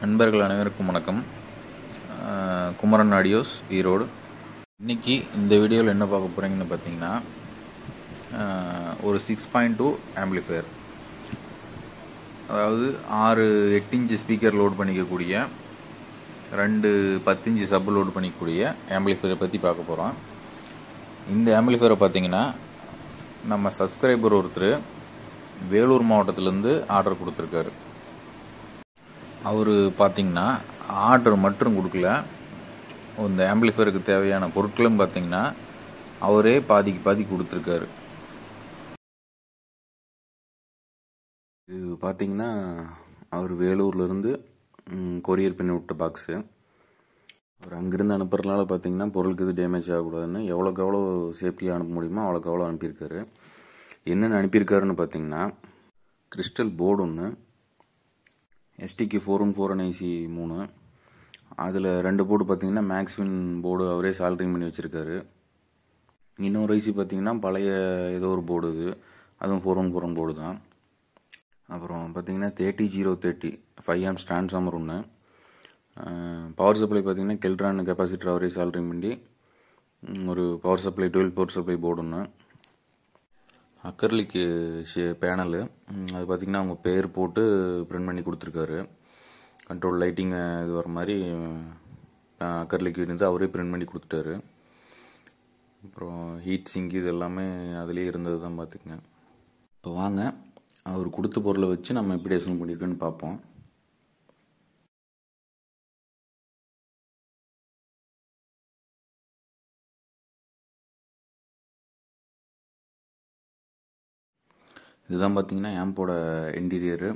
நண்பர்கள் அனைவருக்கும் வணக்கம் குமரன் ஆடியோஸ் ஈரோடு இன்றைக்கி இந்த வீடியோவில் என்ன பார்க்க போகிறீங்கன்னு பார்த்தீங்கன்னா ஒரு சிக்ஸ் பாயிண்ட் டூ ஆம்பிளிஃபையர் அதாவது ஆறு எட்டு இன்ச்சு ஸ்பீக்கர் லோட் பண்ணிக்கக்கூடிய ரெண்டு பத்து இன்ச்சு சப்பு லோட் பண்ணிக்கக்கூடிய ஆம்பிளிஃபையரை பற்றி பார்க்க போகிறோம் இந்த ஆம்பிளிஃபையரை பார்த்தீங்கன்னா நம்ம சப்ஸ்கிரைபர் ஒருத்தர் வேலூர் மாவட்டத்திலேருந்து ஆர்டர் கொடுத்துருக்காரு அவர் பார்த்திங்கன்னா ஆர்டர் மட்டும் கொடுக்கல இந்த ஆம்பிளிஃபயருக்கு தேவையான பொருட்களும் பார்த்திங்கன்னா அவரே பாதிக்கு பாதி கொடுத்துருக்காரு இது பார்த்திங்கன்னா அவர் வேலூர்லேருந்து கொரியர் பண்ணி விட்ட பாக்ஸு அவர் அங்கேருந்து அனுப்புறதுனால பார்த்திங்கன்னா பொருளுக்கு இது டேமேஜ் ஆகக்கூடாதுன்னு எவ்வளோக்கு எவ்வளோ சேஃப்டியாக அனுப்ப முடியுமோ அவ்வளோக்கு எவ்வளோ அனுப்பியிருக்காரு என்னென்னு அனுப்பியிருக்காருன்னு பார்த்திங்கன்னா கிறிஸ்டல் போர்டு ஒன்று எஸ்டிக்கு four one four one IC மூணு அதில் ரெண்டு போர்டு பார்த்தீங்கன்னா மேக்ஸ்வின் போர்டு அவரே சால்ட்ரிங் பண்ணி வச்சுருக்காரு இன்னொரு ஐசி பார்த்தீங்கன்னா பழைய ஏதோ ஒரு போர்டு இது அதுவும் four one four one board தான் அப்புறம் பார்த்தீங்கன்னா தேர்ட்டி ஜீரோ தேர்ட்டி ஃபைவ் ஆம் ஸ்டான்ஸாமர் ஒன்று பவர் சப்ளை பார்த்தீங்கன்னா கெல்ட்ரான் கெப்பாசிட்டர் அவரே சால்ட்ரிங் பண்ணி ஒரு power supply dual power supply board ஒன்று அக்கர்லிக்கு ஷே பேனலு அது பார்த்திங்கன்னா அவங்க பேர் போட்டு பிரிண்ட் பண்ணி கொடுத்துருக்காரு கண்ட்ரோல் லைட்டிங்கு இது வர மாதிரி அக்கர்லிக்கு இருந்து அவரே பிரிண்ட் பண்ணி கொடுத்துட்டாரு அப்புறம் ஹீட் சிங்க் இது எல்லாமே அதுலேயே இருந்தது தான் பார்த்துக்கங்க இப்போ வாங்க அவர் கொடுத்த பொருளை வச்சு நம்ம எப்படி எசன் பண்ணியிருக்கோன்னு பார்ப்போம் இதுதான் பார்த்திங்கன்னா ஆம்போட இன்டீரியரு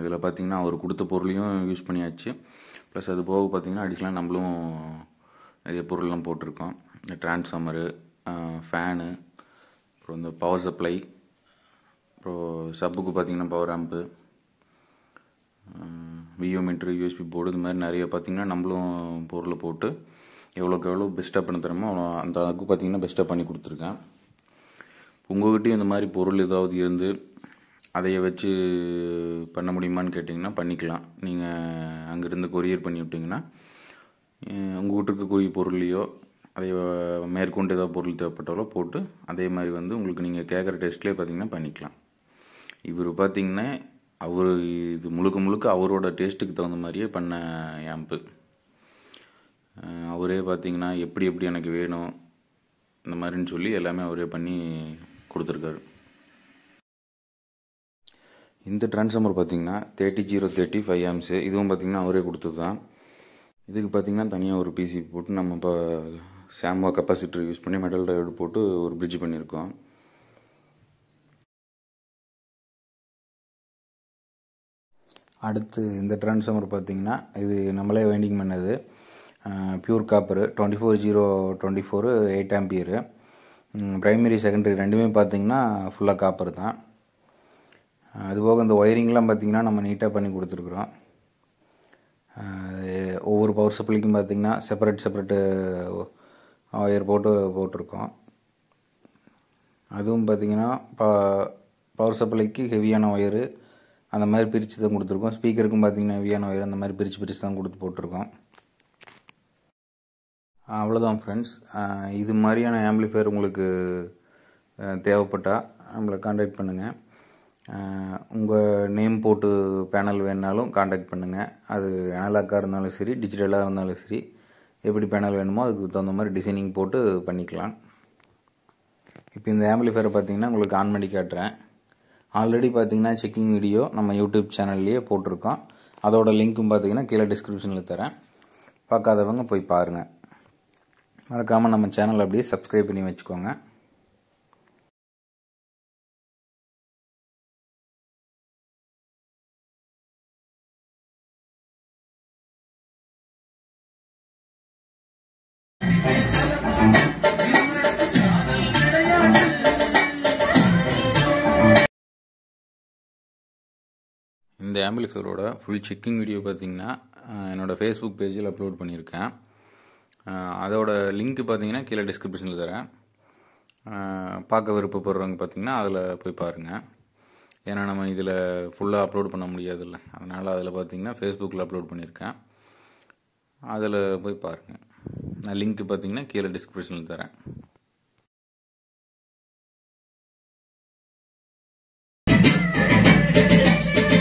இதில் பார்த்திங்கன்னா அவர் கொடுத்த பொருளையும் யூஸ் பண்ணியாச்சு ப்ளஸ் அது போக பார்த்திங்கன்னா அடிக்கலாம் நம்மளும் நிறைய பொருள்லாம் போட்டிருக்கோம் இந்த டிரான்ஸ்ஃபார்மரு ஃபேனு அப்புறம் இந்த பவர் சப்ளை அப்புறம் சப்புக்கு பார்த்திங்கன்னா பவர் ஆம்பு வியோமீட்ரு மீட்ரு யூஎஸ்பி போர்டு இது மாதிரி நிறைய பார்த்திங்கன்னா நம்மளும் பொருளை போட்டு எவ்வளோக்கு எவ்வளோ பெஸ்ட்டாக பண்ண தரமோ அவ்வளோ அந்த அளவுக்கு பார்த்திங்கன்னா பெஸ்ட்டாக பண்ணி கொடுத்துருக்கேன் உங்கள்கிட்டையும் இந்த மாதிரி பொருள் ஏதாவது இருந்து அதையை வச்சு பண்ண முடியுமான்னு கேட்டிங்கன்னா பண்ணிக்கலாம் நீங்கள் அங்கேருந்து கொரியர் பண்ணி விட்டிங்கன்னா உங்கள் வீட்டுக்கு கூறிய பொருளையோ அதை மேற்கொண்டு ஏதாவது பொருள் தேவைப்பட்டாலோ போட்டு அதே மாதிரி வந்து உங்களுக்கு நீங்கள் கேட்குற டெஸ்ட்லேயே பார்த்திங்கன்னா பண்ணிக்கலாம் இவர் பார்த்திங்கன்னா அவர் இது முழுக்க முழுக்க அவரோட டேஸ்ட்டுக்கு தகுந்த மாதிரியே பண்ண ஆம்பு அவரே பார்த்திங்கன்னா எப்படி எப்படி எனக்கு வேணும் இந்த மாதிரின்னு சொல்லி எல்லாமே அவரே பண்ணி கொடுத்துருக்காரு இந்த ட்ரான்ஸ்ஃபார்மர் பார்த்திங்கன்னா thirty zero thirty five amps இதுவும் பார்த்திங்கன்னா அவரே கொடுத்தது தான் இதுக்கு பார்த்திங்கன்னா தனியாக ஒரு பிசி போட்டு நம்ம இப்போ சாம்பா கெப்பாசிட்டி யூஸ் பண்ணி மெட்டல் டயோடு போட்டு ஒரு பிரிட்ஜ் பண்ணியிருக்கோம் அடுத்து இந்த ட்ரான்ஸ்ஃபார்மர் பார்த்திங்கன்னா இது நம்மளே வைண்டிங் பண்ணது pure copper twenty four zero twenty four eight ampere primary secondary ரெண்டுமே பார்த்தீங்கன்னா ஃபுல்லாக காப்பர் தான் அதுபோக இந்த ஒயரிங்லாம் பார்த்தீங்கன்னா நம்ம நீட்டாக பண்ணி கொடுத்துருக்குறோம் ஒவ்வொரு பவர் சப்ளைக்கும் பார்த்திங்கன்னா செப்பரேட் செப்பரேட்டு ஒயர் போட்டு போட்டிருக்கோம் அதுவும் பார்த்திங்கன்னா பா பவர் சப்ளைக்கு ஹெவியான ஒயரு அந்த மாதிரி பிரித்து தான் கொடுத்துருக்கோம் ஸ்பீக்கருக்கும் பார்த்திங்கன்னா ஹெவியான ஒயர் அந்த மாதிரி பிரித்து பிரித்து தான் கொடுத்து போட்டிருக்கோம் அவ்வளோதான் ஃப்ரெண்ட்ஸ் இது மாதிரியான ஆம்பிளிஃபையர் உங்களுக்கு தேவைப்பட்டால் நம்மளை காண்டாக்ட் பண்ணுங்கள் உங்கள் நேம் போட்டு பேனல் வேணுனாலும் காண்டாக்ட் பண்ணுங்கள் அது அனலாக்காக இருந்தாலும் சரி டிஜிட்டலாக இருந்தாலும் சரி எப்படி பேனல் வேணுமோ அதுக்கு தகுந்த மாதிரி டிசைனிங் போட்டு பண்ணிக்கலாம் இப்போ இந்த ஆம்பிளிஃபையரை பார்த்தீங்கன்னா உங்களுக்கு ஆன் பண்ணி காட்டுறேன் ஆல்ரெடி பார்த்தீங்கன்னா செக்கிங் வீடியோ நம்ம யூடியூப் சேனல்லையே போட்டிருக்கோம் அதோடய லிங்க்கும் பார்த்தீங்கன்னா கீழே டிஸ்கிரிப்ஷனில் தரேன் பார்க்காதவங்க போய் பாருங்கள் மறக்காமல் நம்ம சேனல் அப்படியே சப்ஸ்கிரைப் பண்ணி வச்சுக்கோங்க இந்த ஆம்பிளிஃபரோட ஃபுல் செக்கிங் வீடியோ பார்த்தீங்கன்னா என்னோடய ஃபேஸ்புக் பேஜில் அப்லோட் பண்ணியிருக்கேன் அதோட லிங்க் பார்த்தீங்கன்னா கீழே டிஸ்கிரிப்ஷனில் தரேன் பார்க்க விருப்பப்படுறவங்க பார்த்தீங்கன்னா அதில் போய் பாருங்கள் ஏன்னா நம்ம இதில் ஃபுல்லாக அப்லோட் பண்ண இல்லை அதனால் அதில் பார்த்தீங்கன்னா ஃபேஸ்புக்கில் அப்லோட் பண்ணியிருக்கேன் அதில் போய் பாருங்கள் நான் லிங்க்கு பார்த்தீங்கன்னா கீழே டிஸ்கிரிப்ஷனில் தரேன் Thank you.